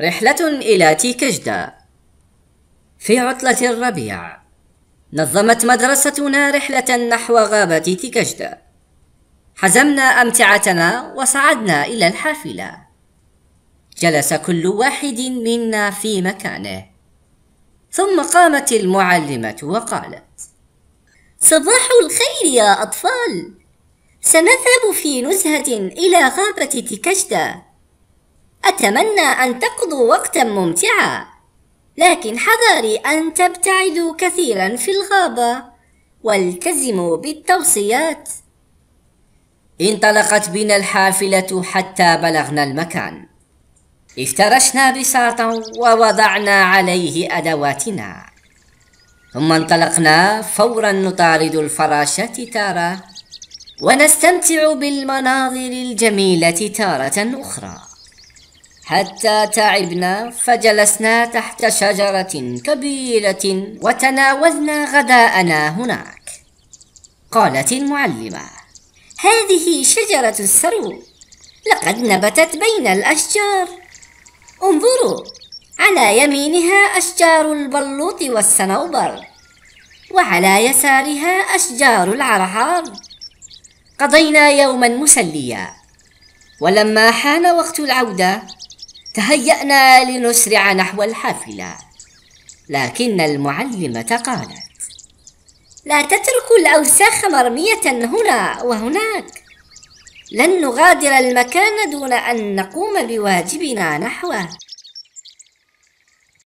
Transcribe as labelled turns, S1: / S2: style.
S1: رحلة إلى تيكجدا في عطلة الربيع نظمت مدرستنا رحلة نحو غابة تيكجدا حزمنا أمتعتنا وصعدنا إلى الحافلة جلس كل واحد منا في مكانه ثم قامت المعلمة وقالت صباح الخير يا أطفال سنذهب في نزهة إلى غابة تيكجدا أتمنى أن تقضوا وقتا ممتعا لكن حذاري أن تبتعدوا كثيرا في الغابة والتزموا بالتوصيات انطلقت بنا الحافلة حتى بلغنا المكان افترشنا بساطا ووضعنا عليه أدواتنا ثم انطلقنا فورا نطارد الفراشة تارة ونستمتع بالمناظر الجميلة تارة أخرى حتى تعبنا فجلسنا تحت شجرة كبيرة وتناولنا غداءنا هناك قالت المعلمة هذه شجرة السرو لقد نبتت بين الأشجار انظروا على يمينها أشجار البلوط والصنوبر وعلى يسارها أشجار العرعار قضينا يوما مسليا ولما حان وقت العودة تهيأنا لنسرع نحو الحافلة لكن المعلمة قالت لا تتركوا الأوساخ مرمية هنا وهناك لن نغادر المكان دون أن نقوم بواجبنا نحوه